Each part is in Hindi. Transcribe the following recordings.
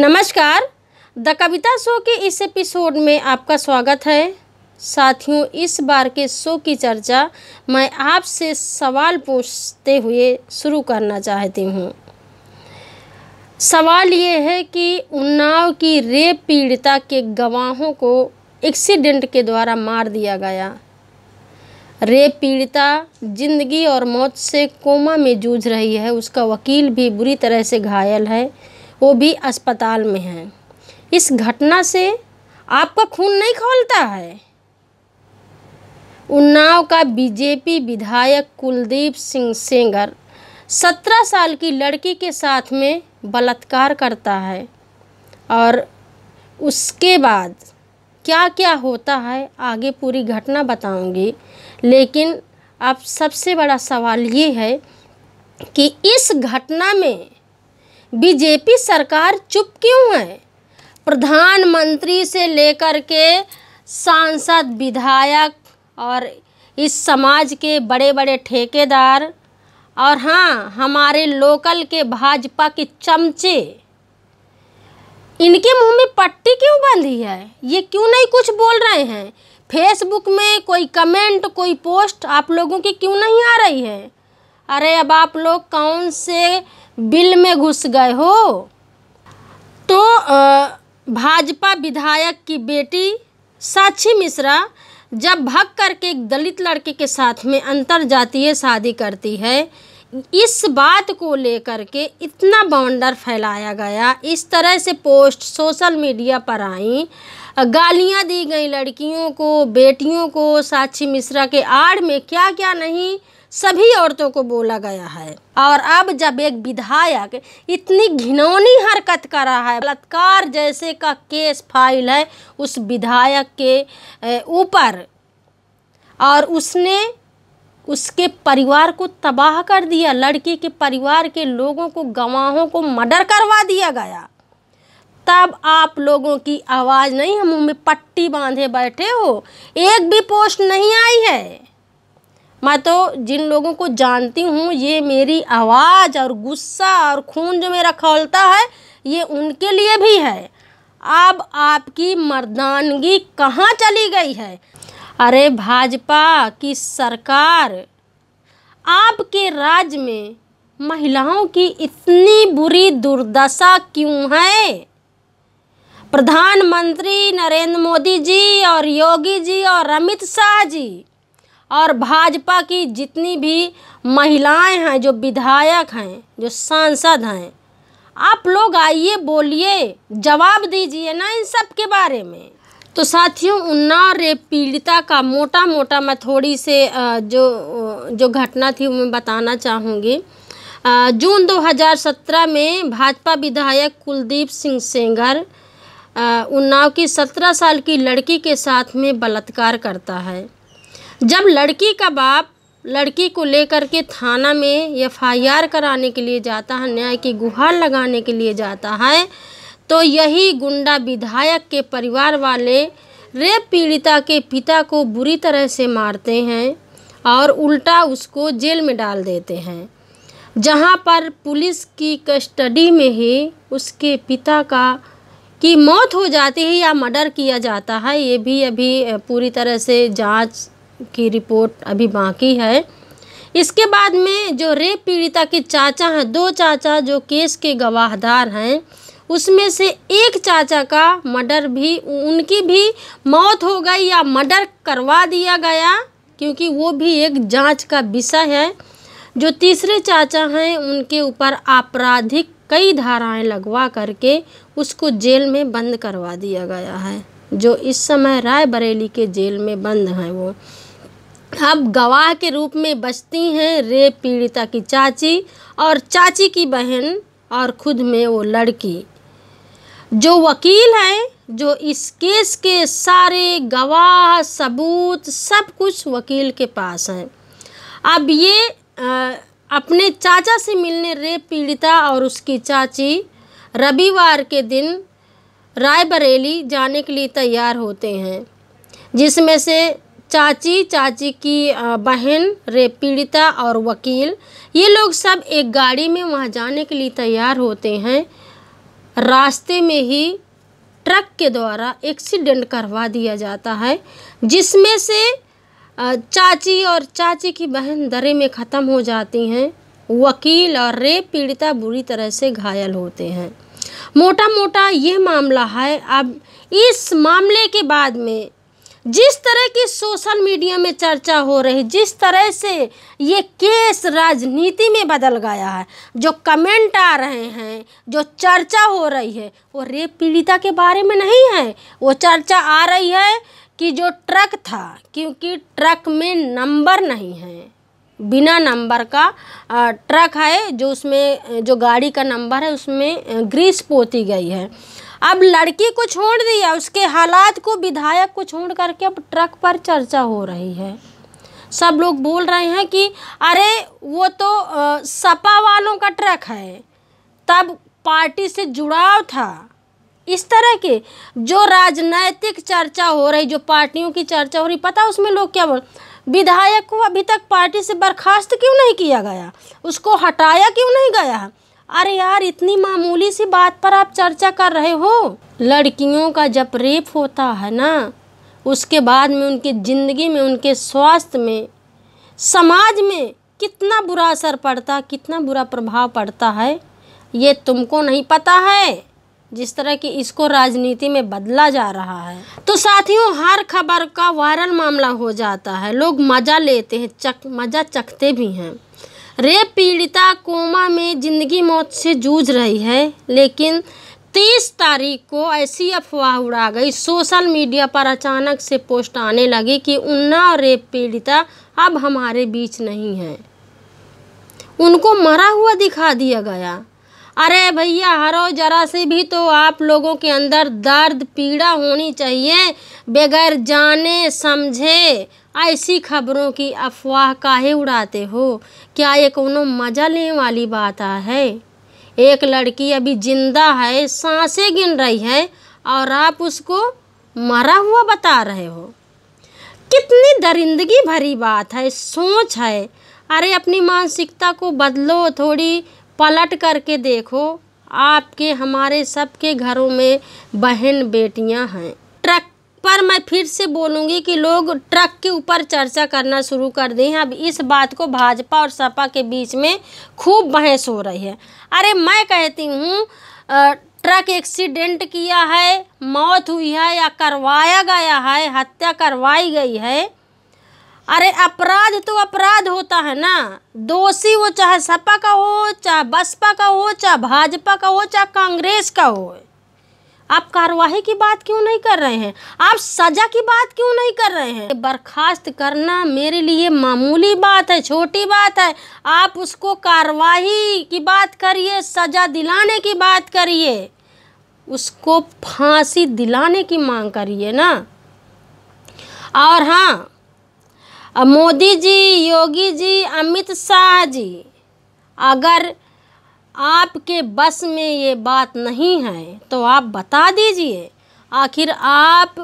नमस्कार द कविता शो के इस एपिसोड में आपका स्वागत है साथियों इस बार के शो की चर्चा मैं आपसे सवाल पूछते हुए शुरू करना चाहती हूँ सवाल ये है कि उन्नाव की रेप पीड़िता के गवाहों को एक्सीडेंट के द्वारा मार दिया गया रेप पीड़िता जिंदगी और मौत से कोमा में जूझ रही है उसका वकील भी बुरी तरह से घायल है वो भी अस्पताल में हैं इस घटना से आपका खून नहीं खोलता है उन्नाव का बीजेपी विधायक कुलदीप सिंह सेंगर सत्रह साल की लड़की के साथ में बलात्कार करता है और उसके बाद क्या क्या होता है आगे पूरी घटना बताऊंगी लेकिन अब सबसे बड़ा सवाल ये है कि इस घटना में बीजेपी सरकार चुप क्यों है प्रधानमंत्री से लेकर के सांसद विधायक और इस समाज के बड़े बड़े ठेकेदार और हाँ हमारे लोकल के भाजपा के चमचे इनके मुंह में पट्टी क्यों बांधी है ये क्यों नहीं कुछ बोल रहे हैं फेसबुक में कोई कमेंट कोई पोस्ट आप लोगों की क्यों नहीं आ रही है अरे अब आप लोग कौन से बिल में घुस गए हो तो भाजपा विधायक की बेटी साक्षी मिश्रा जब भग करके एक दलित लड़के के साथ में अंतर जातीय शादी करती है इस बात को लेकर के इतना बाउंडर फैलाया गया इस तरह से पोस्ट सोशल मीडिया पर आई गालियां दी गई लड़कियों को बेटियों को साक्षी मिश्रा के आड़ में क्या क्या नहीं सभी औरतों को बोला गया है और अब जब एक विधायक इतनी घिनौनी हरकत कर रहा है बलात्कार जैसे का केस फाइल है उस विधायक के ऊपर और उसने उसके परिवार को तबाह कर दिया लड़की के परिवार के लोगों को गवाहों को मर्डर करवा दिया गया तब आप लोगों की आवाज़ नहीं हम मुँह में पट्टी बांधे बैठे हो एक भी पोस्ट नहीं आई है मैं तो जिन लोगों को जानती हूँ ये मेरी आवाज़ और गुस्सा और खून जो मेरा खौलता है ये उनके लिए भी है अब आपकी मर्दानगी कहाँ चली गई है अरे भाजपा की सरकार आपके राज्य में महिलाओं की इतनी बुरी दुर्दशा क्यों है प्रधानमंत्री नरेंद्र मोदी जी और योगी जी और अमित शाह जी और भाजपा की जितनी भी महिलाएं हैं जो विधायक हैं जो सांसद हैं आप लोग आइए बोलिए जवाब दीजिए ना इन सब के बारे में तो साथियों उन्नाव रेप पीड़िता का मोटा मोटा मैं थोड़ी से जो जो घटना थी वो मैं बताना चाहूँगी जून 2017 में भाजपा विधायक कुलदीप सिंह सेंगर उन्नाव की 17 साल की लड़की के साथ में बलात्कार करता है जब लड़की का बाप लड़की को लेकर के थाना में एफ आई आर कराने के लिए जाता है न्याय की गुहार लगाने के लिए जाता है तो यही गुंडा विधायक के परिवार वाले रेप पीड़िता के पिता को बुरी तरह से मारते हैं और उल्टा उसको जेल में डाल देते हैं जहां पर पुलिस की कस्टडी में ही उसके पिता का की मौत हो जाती है या मर्डर किया जाता है ये भी अभी पूरी तरह से जांच की रिपोर्ट अभी बाकी है इसके बाद में जो रेप पीड़िता के चाचा हैं दो चाचा जो केस के गवाहदार हैं उसमें से एक चाचा का मर्डर भी उनकी भी मौत हो गई या मर्डर करवा दिया गया क्योंकि वो भी एक जांच का विषय है जो तीसरे चाचा हैं उनके ऊपर आपराधिक कई धाराएं लगवा करके उसको जेल में बंद करवा दिया गया है जो इस समय रायबरेली के जेल में बंद हैं वो अब गवाह के रूप में बचती हैं रेप पीड़िता की चाची और चाची की बहन और खुद में वो लड़की जो वकील हैं जो इस केस के सारे गवाह सबूत सब कुछ वकील के पास हैं अब ये आ, अपने चाचा से मिलने रेप पीड़िता और उसकी चाची रविवार के दिन रायबरेली जाने के लिए तैयार होते हैं जिसमें से चाची चाची की बहन रेप पीड़िता और वकील ये लोग सब एक गाड़ी में वहाँ जाने के लिए तैयार होते हैं रास्ते में ही ट्रक के द्वारा एक्सीडेंट करवा दिया जाता है जिसमें से चाची और चाची की बहन दरे में ख़त्म हो जाती हैं वकील और रेप पीड़िता बुरी तरह से घायल होते हैं मोटा मोटा यह मामला है अब इस मामले के बाद में जिस तरह की सोशल मीडिया में चर्चा हो रही जिस तरह से ये केस राजनीति में बदल गया है जो कमेंट आ रहे हैं जो चर्चा हो रही है वो रेप पीड़िता के बारे में नहीं है वो चर्चा आ रही है कि जो ट्रक था क्योंकि ट्रक में नंबर नहीं है बिना नंबर का ट्रक है जो उसमें जो गाड़ी का नंबर है उसमें ग्रीस पोती गई है अब लड़की को छोड़ दिया उसके हालात को विधायक को छोड़ करके अब ट्रक पर चर्चा हो रही है सब लोग बोल रहे हैं कि अरे वो तो सपा वालों का ट्रक है तब पार्टी से जुड़ाव था इस तरह के जो राजनैतिक चर्चा हो रही जो पार्टियों की चर्चा हो रही पता उसमें लोग क्या बोल विधायक को अभी तक पार्टी से बर्खास्त क्यों नहीं किया गया उसको हटाया क्यों नहीं गया अरे यार इतनी मामूली सी बात पर आप चर्चा कर रहे हो लड़कियों का जब रेप होता है ना उसके बाद में उनकी ज़िंदगी में उनके स्वास्थ्य में समाज में कितना बुरा असर पड़ता कितना बुरा प्रभाव पड़ता है ये तुमको नहीं पता है जिस तरह की इसको राजनीति में बदला जा रहा है तो साथियों हर खबर का वायरल मामला हो जाता है लोग मज़ा लेते हैं चक मज़ा चखते भी हैं रेप पीड़िता कोमा में जिंदगी मौत से जूझ रही है लेकिन तीस तारीख को ऐसी अफवाह उड़ा गई सोशल मीडिया पर अचानक से पोस्ट आने लगी कि उन्नाव रेप पीड़िता अब हमारे बीच नहीं है उनको मरा हुआ दिखा दिया गया अरे भैया हरो जरा से भी तो आप लोगों के अंदर दर्द पीड़ा होनी चाहिए बगैर जाने समझे ऐसी खबरों की अफवाह काहे उड़ाते हो क्या ये कोनो मज़ा लेने वाली बात आ है एक लड़की अभी जिंदा है सांसें गिन रही है और आप उसको मरा हुआ बता रहे हो कितनी दरिंदगी भरी बात है सोच है अरे अपनी मानसिकता को बदलो थोड़ी पलट करके देखो आपके हमारे सबके घरों में बहन बेटियां हैं पर मैं फिर से बोलूँगी कि लोग ट्रक के ऊपर चर्चा करना शुरू कर दें हैं अब इस बात को भाजपा और सपा के बीच में खूब बहस हो रही है अरे मैं कहती हूँ ट्रक एक्सीडेंट किया है मौत हुई है या करवाया गया है हत्या करवाई गई है अरे अपराध तो अपराध होता है ना दोषी वो चाहे सपा का हो चाहे बसपा का हो चाहे भाजपा का हो चाहे कांग्रेस का हो आप कार्रवाई की बात क्यों नहीं कर रहे हैं आप सजा की बात क्यों नहीं कर रहे हैं बर्खास्त करना मेरे लिए मामूली बात है छोटी बात है आप उसको कार्रवाई की बात करिए सजा दिलाने की बात करिए उसको फांसी दिलाने की मांग करिए ना और हाँ मोदी जी योगी जी अमित शाह जी अगर आपके बस में ये बात नहीं है तो आप बता दीजिए आखिर आप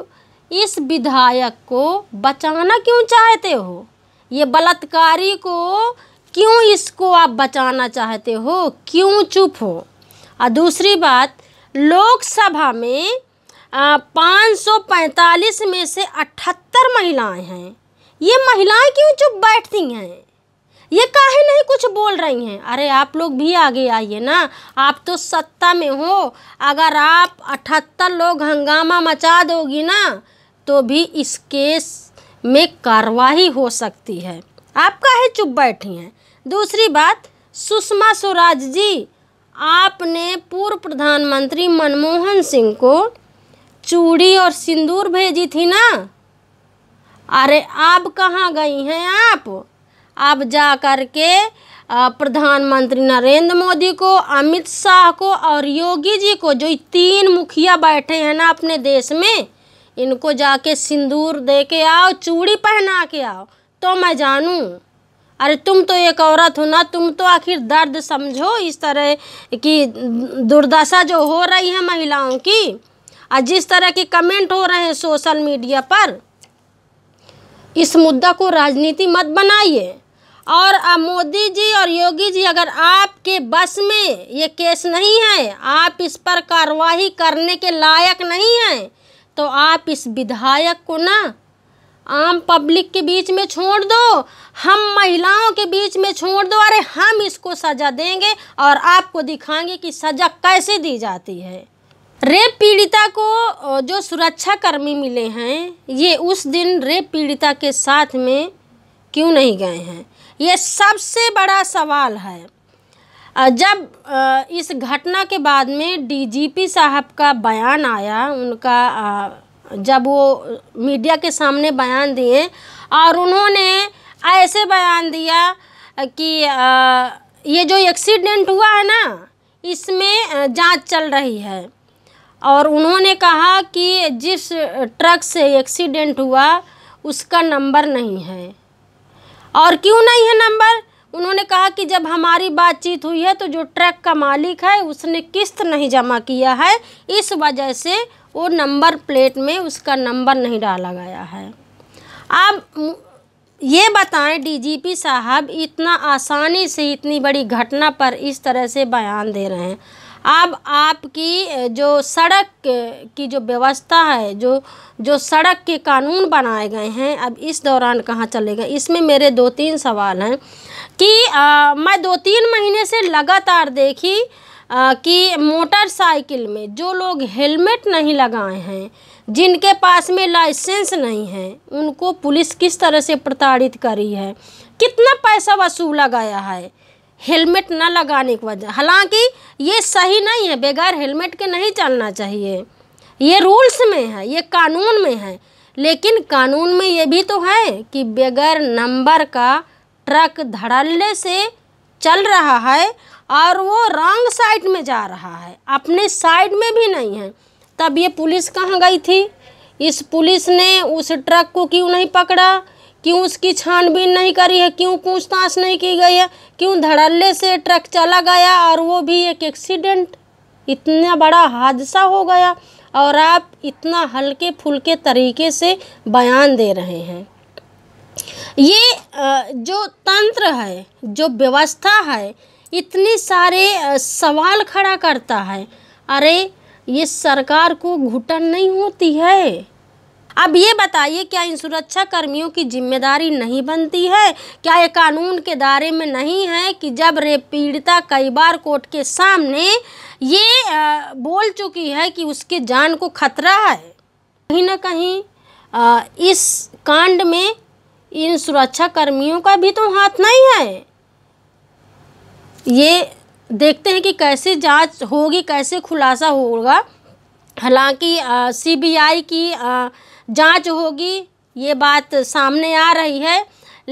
इस विधायक को बचाना क्यों चाहते हो ये बलात्कारी को क्यों इसको आप बचाना चाहते हो क्यों चुप हो और दूसरी बात लोकसभा में पाँच सौ पैंतालीस में से अठहत्तर महिलाएं हैं ये महिलाएं क्यों चुप बैठती हैं ये काहे नहीं कुछ बोल रही हैं अरे आप लोग भी आगे आइए ना आप तो सत्ता में हो अगर आप अठहत्तर लोग हंगामा मचा दोगी ना तो भी इस केस में कार्रवाई हो सकती है आप काहे चुप बैठी हैं दूसरी बात सुषमा स्वराज जी आपने पूर्व प्रधानमंत्री मनमोहन सिंह को चूड़ी और सिंदूर भेजी थी ना अरे आप कहाँ गई हैं आप आप जा कर के प्रधानमंत्री नरेंद्र मोदी को अमित शाह को और योगी जी को जो तीन मुखिया बैठे हैं ना अपने देश में इनको जाके सिंदूर दे के आओ चूड़ी पहना के आओ तो मैं जानूँ अरे तुम तो एक औरत हो ना तुम तो आखिर दर्द समझो इस तरह की दुर्दशा जो हो रही है महिलाओं की और जिस तरह के कमेंट हो रहे हैं सोशल मीडिया पर इस मुद्दा को राजनीति मत बनाइए और मोदी जी और योगी जी अगर आपके बस में ये केस नहीं है आप इस पर कार्रवाई करने के लायक नहीं हैं तो आप इस विधायक को ना आम पब्लिक के बीच में छोड़ दो हम महिलाओं के बीच में छोड़ दो अरे हम इसको सज़ा देंगे और आपको दिखाएंगे कि सज़ा कैसे दी जाती है रेप पीड़िता को जो सुरक्षा कर्मी मिले हैं ये उस दिन रेप पीड़िता के साथ में क्यों नहीं गए हैं ये सबसे बड़ा सवाल है जब इस घटना के बाद में डीजीपी साहब का बयान आया उनका जब वो मीडिया के सामने बयान दिए और उन्होंने ऐसे बयान दिया कि ये जो एक्सीडेंट हुआ है ना इसमें जांच चल रही है और उन्होंने कहा कि जिस ट्रक से एक्सीडेंट हुआ उसका नंबर नहीं है और क्यों नहीं है नंबर उन्होंने कहा कि जब हमारी बातचीत हुई है तो जो ट्रक का मालिक है उसने किस्त नहीं जमा किया है इस वजह से वो नंबर प्लेट में उसका नंबर नहीं डाला गया है आप ये बताएं डीजीपी साहब इतना आसानी से इतनी बड़ी घटना पर इस तरह से बयान दे रहे हैं अब आपकी जो सड़क की जो व्यवस्था है जो जो सड़क के कानून बनाए गए हैं अब इस दौरान कहाँ चलेगा इसमें मेरे दो तीन सवाल हैं कि आ, मैं दो तीन महीने से लगातार देखी आ, कि मोटरसाइकिल में जो लोग हेलमेट नहीं लगाए हैं जिनके पास में लाइसेंस नहीं है उनको पुलिस किस तरह से प्रताड़ित करी है कितना पैसा वसूला गया है हेलमेट ना लगाने की वजह हालांकि ये सही नहीं है बगैर हेलमेट के नहीं चलना चाहिए ये रूल्स में है ये कानून में है लेकिन कानून में ये भी तो है कि बगैर नंबर का ट्रक धड़ल्ले से चल रहा है और वो रॉन्ग साइड में जा रहा है अपने साइड में भी नहीं है तब ये पुलिस कहाँ गई थी इस पुलिस ने उस ट्रक को क्यों नहीं पकड़ा क्यों उसकी छानबीन नहीं करी है क्यों पूछताछ नहीं की गई है क्यों धड़ल्ले से ट्रक चला गया और वो भी एक एक्सीडेंट इतना बड़ा हादसा हो गया और आप इतना हल्के फुल्के तरीके से बयान दे रहे हैं ये जो तंत्र है जो व्यवस्था है इतने सारे सवाल खड़ा करता है अरे ये सरकार को घुटन नहीं होती है अब ये बताइए क्या इन सुरक्षा कर्मियों की जिम्मेदारी नहीं बनती है क्या ये कानून के दायरे में नहीं है कि जब रेप पीड़िता कई बार कोर्ट के सामने ये आ, बोल चुकी है कि उसके जान को खतरा है कहीं ना कहीं आ, इस कांड में इन सुरक्षा कर्मियों का भी तो हाथ नहीं है ये देखते हैं कि कैसे जांच होगी कैसे खुलासा होगा हालांकि सीबीआई की जांच होगी ये बात सामने आ रही है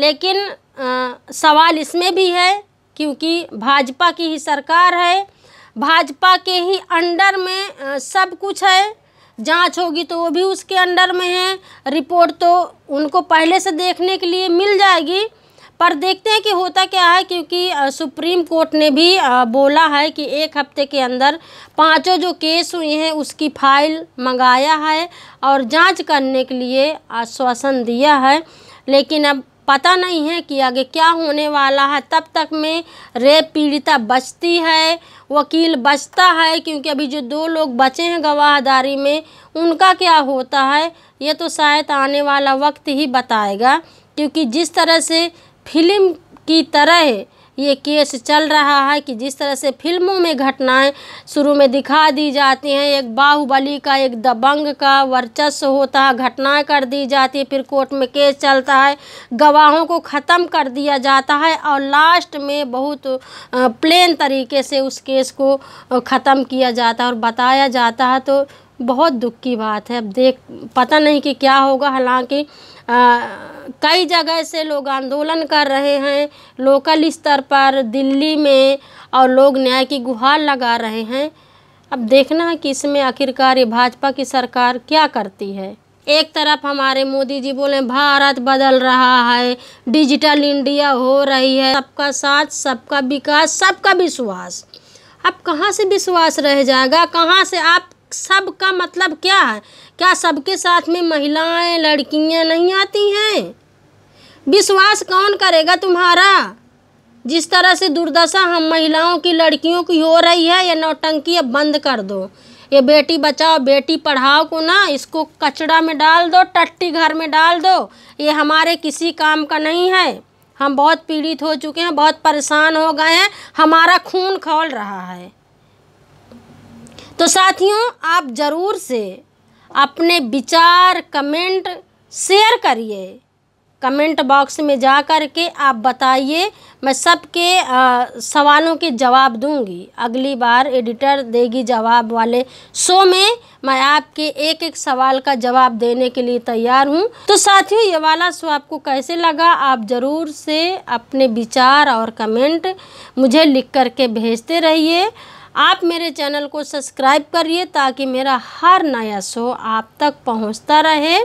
लेकिन आ, सवाल इसमें भी है क्योंकि भाजपा की ही सरकार है भाजपा के ही अंडर में आ, सब कुछ है जांच होगी तो वो भी उसके अंडर में है रिपोर्ट तो उनको पहले से देखने के लिए मिल जाएगी पर देखते हैं कि होता क्या है क्योंकि सुप्रीम कोर्ट ने भी बोला है कि एक हफ्ते के अंदर पांचों जो केस हुए हैं उसकी फाइल मंगाया है और जांच करने के लिए आश्वासन दिया है लेकिन अब पता नहीं है कि आगे क्या होने वाला है तब तक में रेप पीड़िता बचती है वकील बचता है क्योंकि अभी जो दो लोग बचे हैं गवाहदारी में उनका क्या होता है ये तो शायद आने वाला वक्त ही बताएगा क्योंकि जिस तरह से फिल्म की तरह ये केस चल रहा है कि जिस तरह से फिल्मों में घटनाएं शुरू में दिखा दी जाती हैं एक बाहुबली का एक दबंग का वर्चस्व होता है घटनाएं कर दी जाती है फिर कोर्ट में केस चलता है गवाहों को ख़त्म कर दिया जाता है और लास्ट में बहुत प्लेन तरीके से उस केस को ख़त्म किया जाता है और बताया जाता है तो बहुत दुख की बात है अब देख पता नहीं कि क्या होगा हालांकि कई जगह से लोग आंदोलन कर रहे हैं लोकल स्तर पर दिल्ली में और लोग न्याय की गुहार लगा रहे हैं अब देखना है कि इसमें आखिरकार ये भाजपा की सरकार क्या करती है एक तरफ हमारे मोदी जी बोले भारत बदल रहा है डिजिटल इंडिया हो रही है सबका साथ सबका विकास सबका विश्वास अब कहाँ से विश्वास रह जाएगा कहाँ से आप सब का मतलब क्या है क्या सबके साथ में महिलाएं लड़कियां नहीं आती हैं विश्वास कौन करेगा तुम्हारा जिस तरह से दुर्दशा हम महिलाओं की लड़कियों की हो रही है ये नौटंकी अब बंद कर दो ये बेटी बचाओ बेटी पढ़ाओ को ना इसको कचड़ा में डाल दो टट्टी घर में डाल दो ये हमारे किसी काम का नहीं है हम बहुत पीड़ित हो चुके हैं बहुत परेशान हो गए हैं हमारा खून खोल रहा है तो साथियों आप ज़रूर से अपने विचार कमेंट शेयर करिए कमेंट बॉक्स में जा कर के आप बताइए मैं सबके सवालों के जवाब दूंगी अगली बार एडिटर देगी जवाब वाले शो में मैं आपके एक एक सवाल का जवाब देने के लिए तैयार हूं तो साथियों ये वाला शो आपको कैसे लगा आप ज़रूर से अपने विचार और कमेंट मुझे लिख कर के भेजते रहिए आप मेरे चैनल को सब्सक्राइब करिए ताकि मेरा हर नया शो आप तक पहुंचता रहे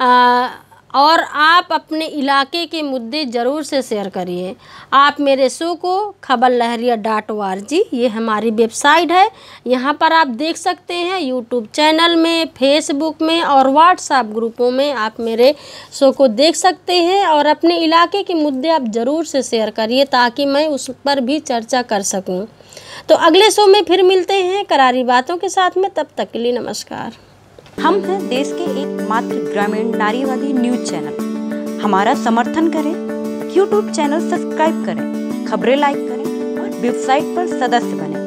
आ, और आप अपने इलाके के मुद्दे ज़रूर से शेयर करिए आप मेरे शो को खबर लहरिया डॉट ओ आर जी ये हमारी वेबसाइट है यहाँ पर आप देख सकते हैं यूट्यूब चैनल में फेसबुक में और व्हाट्सएप ग्रुपों में आप मेरे शो को देख सकते हैं और अपने इलाके के मुद्दे आप ज़रूर से शेयर करिए ताकि मैं उस पर भी चर्चा कर सकूँ तो अगले शो में फिर मिलते हैं करारी बातों के साथ में तब तक के लिए नमस्कार हम हैं देश के एकमात्र ग्रामीण नारीवादी न्यूज चैनल हमारा समर्थन करें यूट्यूब चैनल सब्सक्राइब करें खबरें लाइक करें और वेबसाइट पर सदस्य बने